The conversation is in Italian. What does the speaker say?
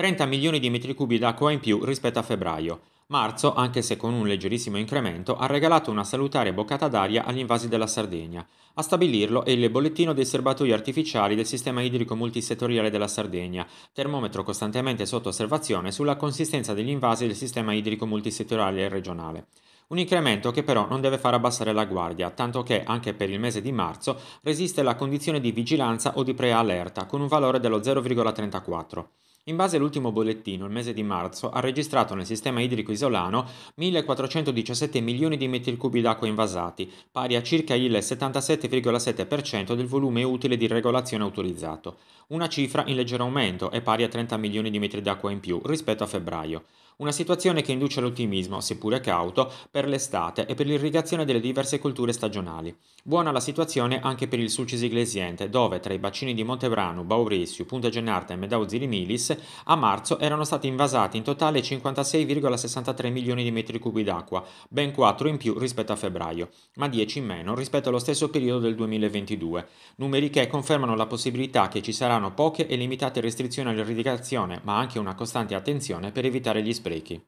30 milioni di metri cubi d'acqua in più rispetto a febbraio. Marzo, anche se con un leggerissimo incremento, ha regalato una salutare boccata d'aria agli invasi della Sardegna. A stabilirlo è il bollettino dei serbatoi artificiali del sistema idrico multisettoriale della Sardegna, termometro costantemente sotto osservazione sulla consistenza degli invasi del sistema idrico multisettoriale regionale. Un incremento che però non deve far abbassare la guardia, tanto che anche per il mese di marzo resiste la condizione di vigilanza o di preallerta con un valore dello 0,34. In base all'ultimo bollettino, il mese di marzo ha registrato nel sistema idrico isolano 1.417 milioni di metri cubi d'acqua invasati, pari a circa il 77,7% del volume utile di regolazione autorizzato. Una cifra in leggero aumento, e pari a 30 milioni di metri d'acqua in più rispetto a febbraio. Una situazione che induce all'ottimismo, seppure cauto, per l'estate e per l'irrigazione delle diverse colture stagionali. Buona la situazione anche per il Sulcis Iglesiente, dove tra i bacini di Montebrano, Baurissio, Punta Gennarta e Medauzili Milis, a marzo erano stati invasati in totale 56,63 milioni di metri cubi d'acqua, ben 4 in più rispetto a febbraio, ma 10 in meno rispetto allo stesso periodo del 2022. Numeri che confermano la possibilità che ci saranno poche e limitate restrizioni all'irrigazione, ma anche una costante attenzione per evitare gli sprechi Breaking.